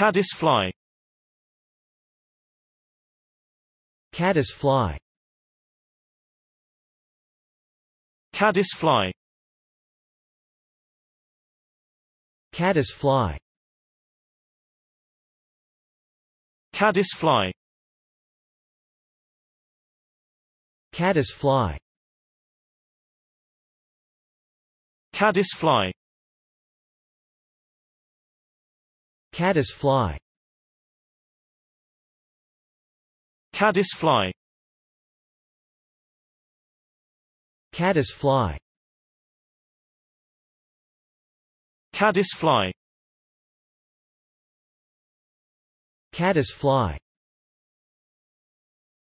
Caddis fly Caddis fly Caddis fly Caddis fly Caddis fly Caddis fly Caddis fly Caddis fly Caddis fly Caddis fly Caddis fly Caddis fly